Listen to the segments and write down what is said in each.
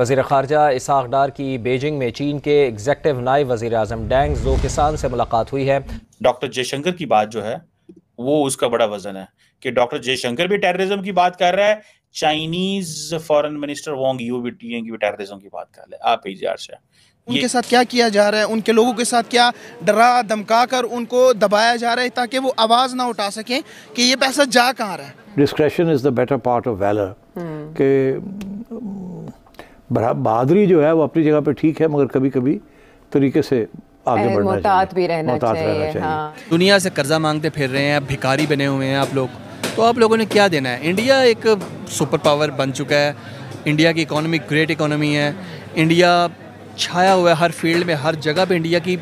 वजीर खारजा इसाक डार की बेजिंग में चीन के एग्जेक्टिव नायब वजी अजम डेंग जो किसान से मुलाकात हुई है डॉक्टर जयशंकर की बात जो है वो उसका बड़ा वजन है कि डॉक्टर जयशंकर भी टेररिज्म की बात कर रहा है Chinese foreign minister Wang Yi भी टी टेररिज्म की बात कर रहे हैं आप एजीआर से उनके साथ क्या किया जा रहा है उनके लोगों के साथ क्या डरा धमका कर उनको दबाया जा रहा है ताकि वो आवाज़ ना उठा सकें कि ये पैसा जा कहाँ रहा है discretion is the better part of valour के बहादुरी जो है वो अपनी जगह पे ठीक है मगर कभी कभी तरीके से आगे बढ़ना चाहिए भी रहना चाहिए, रहना चाहिए। हाँ। दुनिया से कर्जा मांगते फिर रहे हैं भिखारी बने हुए हैं आप लोग तो आप लोगों ने क्या देना है इंडिया एक सुपर पावर बन चुका है इंडिया की इकोनॉमी ग्रेट इकोनॉमी है इंडिया छाया हुआ है हर फील्ड में हर जगह पे इंडिया की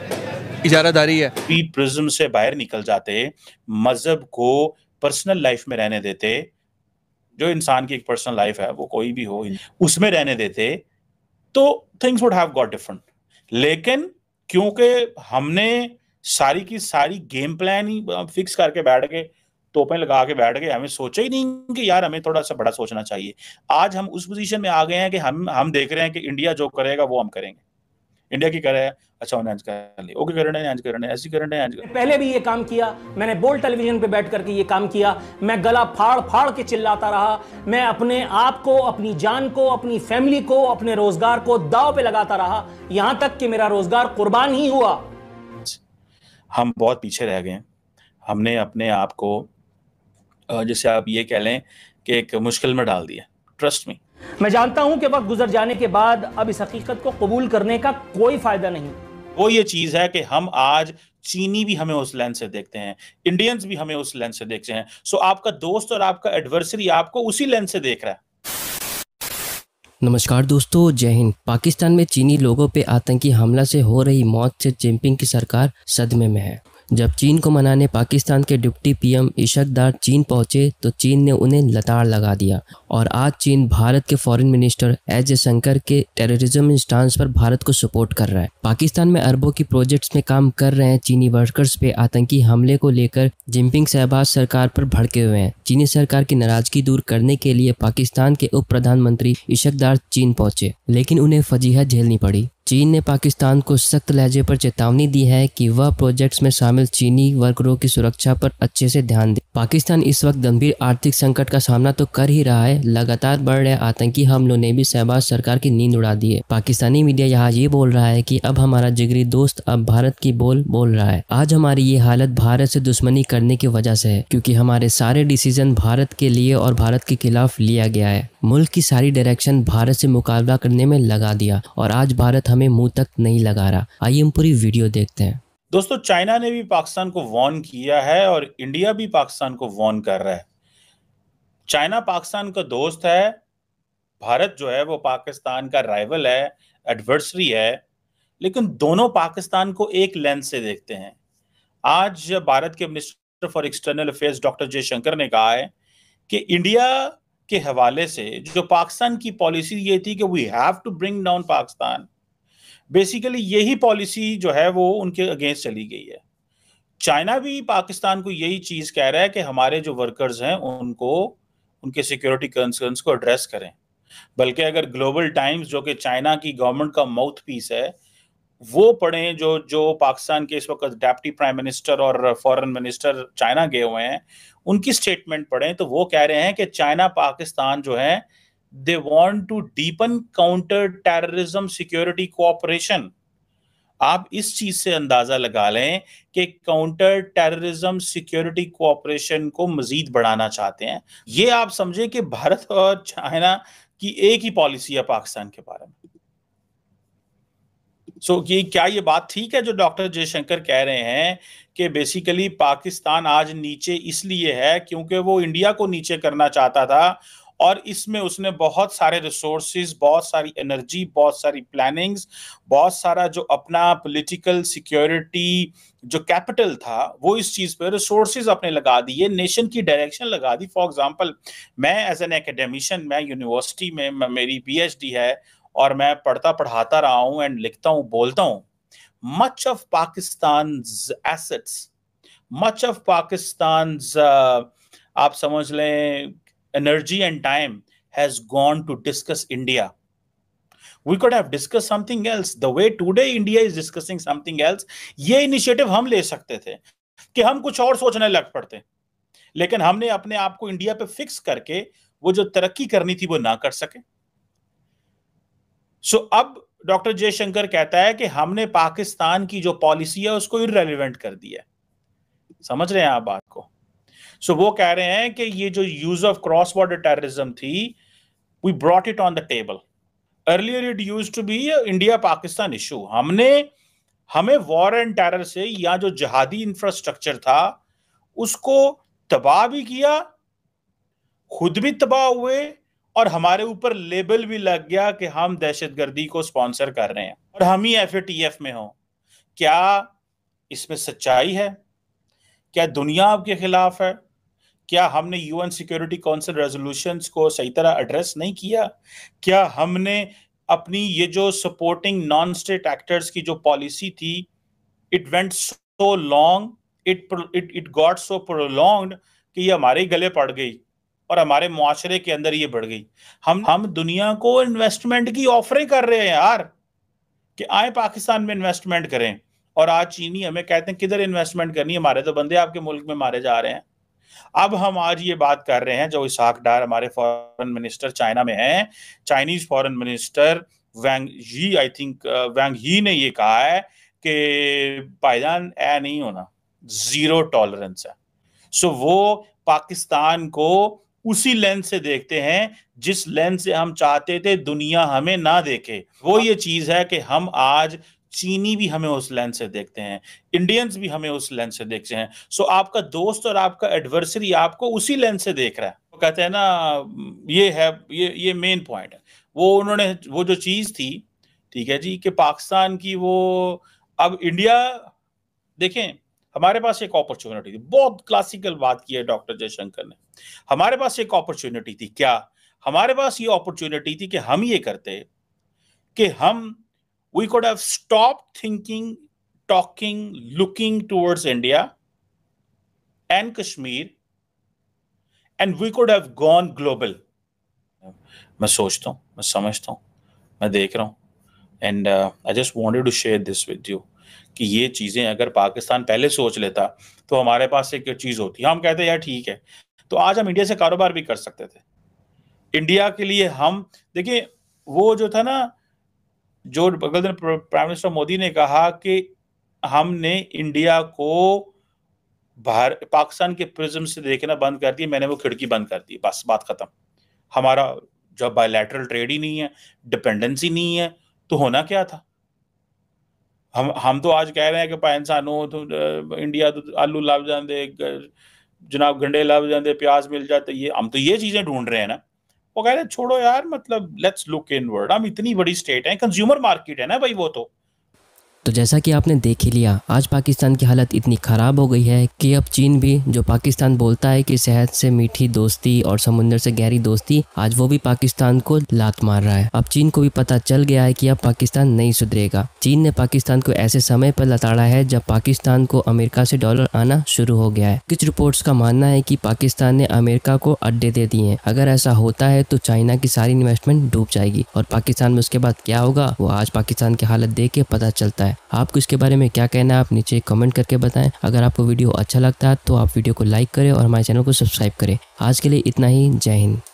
इजारादारी है प्रिज्म से बाहर निकल जाते मजहब को पर्सनल लाइफ में रहने देते जो इंसान की एक पर्सनल लाइफ है वो कोई भी हो उसमें रहने देते तो things would have got different लेकिन क्योंकि हमने सारी की सारी गेम प्लान ही फिक्स करके बैठ गए तोपे लगा के बैठ गए हमें सोचा ही नहीं कि यार हमें थोड़ा सा बड़ा सोचना चाहिए आज हम उस पोजीशन में आ गए हैं कि हम हम देख रहे हैं कि इंडिया जो करेगा वो हम करेंगे इंडिया की कर है अच्छा उन्हें आज कर ली ओके करना है आज करना है ऐसी करना है आज करना पहले भी ये काम किया मैंने बोल टेलीविजन पे बैठ करके ये काम किया मैं गला फाड़ फाड़ के चिल्लाता रहा मैं अपने आप को अपनी जान को अपनी फैमिली को अपने रोजगार को दाव पे लगाता रहा यहाँ तक कि मेरा रोजगार कुर्बान ही हुआ हम बहुत पीछे रह गए हमने अपने आप को जैसे आप ये कह लें कि एक मुश्किल में डाल दिया ट्रस्ट में मैं जानता हूं कि वक्त गुजर जाने के बाद अब इस हकीकत को कबूल करने का कोई फायदा नहीं वो ये चीज है कि हम आज चीनी भी हमें उस लेंस से देखते हैं इंडियंस भी हमें उस लेंस से देखते हैं सो आपका दोस्त और आपका एडवर्सरी आपको उसी लेंस से देख रहा है नमस्कार दोस्तों जय हिंद पाकिस्तान में चीनी लोगों पे आतंकी हमला से हो रही मौत से जिनपिंग की सरकार सदमे में है जब चीन को मनाने पाकिस्तान के डिप्टी पीएम एम दार चीन पहुंचे तो चीन ने उन्हें लताड़ लगा दिया और आज चीन भारत के फॉरेन मिनिस्टर एस जयशंकर के टेररिज्म इंस्टांस पर भारत को सपोर्ट कर रहा है पाकिस्तान में अरबों की प्रोजेक्ट्स में काम कर रहे चीनी वर्कर्स पे आतंकी हमले को लेकर जिनपिंग शहबाज सरकार पर भड़के हुए हैं चीनी सरकार की नाराजगी दूर करने के लिए पाकिस्तान के उप प्रधानमंत्री इशकदार चीन पहुंचे लेकिन उन्हें फजीहत झेलनी पड़ी चीन ने पाकिस्तान को सख्त लहजे पर चेतावनी दी है कि वह प्रोजेक्ट्स में शामिल चीनी वर्करों की सुरक्षा पर अच्छे से ध्यान दे पाकिस्तान इस वक्त गंभीर आर्थिक संकट का सामना तो कर ही रहा है लगातार बढ़ रहे आतंकी हमलों ने भी शहबाज सरकार की नींद उड़ा दी है पाकिस्तानी मीडिया यहाँ ये बोल रहा है की अब हमारा जिगरी दोस्त अब भारत की बोल बोल रहा है आज हमारी ये हालत भारत से दुश्मनी करने की वजह से है क्योंकि हमारे सारे डिसीजन भारत के लिए और भारत के खिलाफ लिया गया है मुल्क की सारी डायरेक्शन भारत से मुकाबला करने में लगा दिया और आज भारत हम हमें मुंह तक नहीं लगा रहा आइए हम पूरी वीडियो देखते हैं दोस्तों चाइना ने भी पाकिस्तान को वॉर्न किया है और इंडिया भी पाकिस्तान को वॉर्न कर रहा है चाइना पाकिस्तान का दोस्त है भारत जो है वो पाकिस्तान का राइवल है एडवर्सरी है लेकिन दोनों पाकिस्तान को एक लेंस से देखते हैं आज भारत के minister for external affairs doctor Jaishankar ने कहा है कि इंडिया के हवाले से जो पाकिस्तान की पॉलिसी ये थी कि we have to bring down Pakistan basically यही पॉलिसी जो है वो उनके अगेंस्ट चली गई है चाइना भी पाकिस्तान को यही चीज कह रहा है कि हमारे जो वर्कर्स हैं उनको उनके सिक्योरिटी कंसर्न्स को एड्रेस करें बल्कि अगर ग्लोबल टाइम्स जो कि चाइना की गवर्नमेंट का माउथ पीस है वो पढ़े जो जो पाकिस्तान के इस वक्त डेप्टी प्राइम मिनिस्टर और फॉरेन मिनिस्टर चाइना गए हुए हैं उनकी स्टेटमेंट पढ़े तो वो कह रहे हैं कि चाइना पाकिस्तान जो है they want to deepen counter terrorism security cooperation आप इस चीज से अंदाजा लगा लें कि काउंटर टेररिज्म सिक्योरिटी कोऑपरेशन को मजीद बढ़ाना चाहते हैं ये आप समझे कि भारत और चाइना की एक ही पॉलिसी है पाकिस्तान के बारे में सो so, ये क्या ये बात ठीक है जो डॉक्टर जयशंकर कह रहे हैं कि बेसिकली पाकिस्तान आज नीचे इसलिए है क्योंकि वो इंडिया को नीचे करना चाहता था और इसमें उसने बहुत सारे रिसोर्सिस बहुत सारी एनर्जी बहुत सारी प्लानिंग्स बहुत सारा जो अपना पॉलिटिकल सिक्योरिटी जो कैपिटल था वो इस चीज़ पर रिसोर्सिस अपने लगा दिए नेशन की डायरेक्शन लगा दी फॉर एग्जांपल मैं एज एन एकेडमिशन मैं यूनिवर्सिटी में पी मेरी पीएचडी है और मैं पढ़ता पढ़ाता रहा हूँ एंड लिखता हूँ बोलता हूँ much of Pakistan assets much of Pakistan आप समझ लें energy and time has gone to discuss India. We could have discussed something else. The way today India is discussing something else, ये initiative हम ले सकते थे कि हम कुछ और सोचने लग पड़ते लेकिन हमने अपने आप को इंडिया पे फिक्स करके वो जो तरक्की करनी थी वो ना कर सके सो so, अब डॉक्टर जयशंकर कहता है कि हमने पाकिस्तान की जो पॉलिसी है उसको इरेलीवेंट कर दिया समझ रहे हैं आप बात को सो वो कह रहे हैं कि ये जो use of cross border terrorism थी we brought it on the table earlier it used to be India Pakistan issue हमने हमें वॉर एंड टेरर से या जो जहादी इंफ्रास्ट्रक्चर था उसको तबाह भी किया खुद भी तबाह हुए और हमारे ऊपर लेबल भी लग गया कि हम दहशत गर्दी को स्पॉन्सर कर रहे हैं और हम ही एफ एफ में हो क्या इसमें सच्चाई है क्या दुनिया आपके खिलाफ है क्या हमने यूएन सिक्योरिटी काउंसिल रेजोल्यूशन को सही तरह एड्रेस नहीं किया क्या हमने अपनी ये जो सपोर्टिंग नॉन स्टेट एक्टर्स की जो पॉलिसी थी it went so long it it it got so prolong कि ये हमारे गले पड़ गई और हमारे माशरे के अंदर ये बढ़ गई हम हम दुनिया को इन्वेस्टमेंट की ऑफरें कर रहे हैं यार कि आए पाकिस्तान में इन्वेस्टमेंट करें और आज चीनी हमें कहते हैं किधर इन्वेस्टमेंट करनी है हमारे तो बंदे आपके मुल्क में मारे जा रहे हैं अब हम आज ये बात कर रहे हैं जो इसहाक डार हमारे फॉरेन मिनिस्टर चाइना में हैं Chinese foreign minister Wang Yi I think Wang Yi ने ये कहा है कि पायदान ए नहीं होना जीरो टॉलरेंस है सो so, वो पाकिस्तान को उसी लेंस से देखते हैं जिस लेंस से हम चाहते थे दुनिया हमें ना देखे वो ये चीज है कि हम आज चीनी भी हमें उस लेंस से देखते हैं इंडियंस भी हमें उस लेंस से देखते हैं सो आपका दोस्त और आपका एडवर्सरी आपको उसी लेंस से देख रहा है वो कहते हैं ना ये है ये ये मेन पॉइंट है वो उन्होंने वो जो चीज़ थी ठीक है जी कि पाकिस्तान की वो अब इंडिया देखें हमारे पास एक अपॉर्चुनिटी थी बहुत क्लासिकल बात की है डॉक्टर जयशंकर ने हमारे पास एक अपॉर्चुनिटी थी क्या हमारे पास ये अपॉर्चुनिटी थी कि हम ये करते कि हम we could have stopped thinking, talking, looking towards India and Kashmir, and we could have gone global. मैं सोचता हूँ मैं समझता हूँ मैं देख रहा हूँ and I just wanted to share this with you कि ये चीज़ें अगर पाकिस्तान पहले सोच लेता तो हमारे पास एक चीज़ होती हम कहते यार ठीक है तो आज हम इंडिया से कारोबार भी कर सकते थे इंडिया के लिए हम देखिए वो जो था ना जो दिन प्राइम मिनिस्टर मोदी ने कहा कि हमने इंडिया को भारत पाकिस्तान के प्रिज्म से देखना बंद कर दिया मैंने वो खिड़की बंद कर दी बस बात खत्म हमारा जब बायोलैटरल ट्रेड ही नहीं है डिपेंडेंसी नहीं है तो होना क्या था हम हम तो आज कह रहे हैं कि भाई इंसानों तो इंडिया तो आलू लाभ जाते जनाब गंडे लाभ जाते प्याज मिल जाते ये हम तो ये चीज़ें ढूंढ रहे हैं ना वो कह रहे छोड़ो यार मतलब लेट्स लुक इनवर्ड हम इतनी बड़ी स्टेट है कंज्यूमर मार्केट है ना भाई वो तो तो जैसा कि आपने देख ही लिया आज पाकिस्तान की हालत इतनी ख़राब हो गई है कि अब चीन भी जो पाकिस्तान बोलता है कि सेहत से मीठी दोस्ती और समुंदर से गहरी दोस्ती आज वो भी पाकिस्तान को लात मार रहा है अब चीन को भी पता चल गया है कि अब पाकिस्तान नहीं सुधरेगा चीन ने पाकिस्तान को ऐसे समय पर लताड़ा है जब पाकिस्तान को अमेरिका से डॉलर आना शुरू हो गया है कुछ रिपोर्ट का मानना है की पाकिस्तान ने अमेरिका को अड्डे दे दिए है अगर ऐसा होता है तो चाइना की सारी इन्वेस्टमेंट डूब जाएगी और पाकिस्तान में उसके बाद क्या होगा वो आज पाकिस्तान की हालत देख के पता चलता है है आपको इसके बारे में क्या कहना है आप नीचे कमेंट करके बताएं अगर आपको वीडियो अच्छा लगता है तो आप वीडियो को लाइक करें और हमारे चैनल को सब्सक्राइब करें आज के लिए इतना ही जय हिंद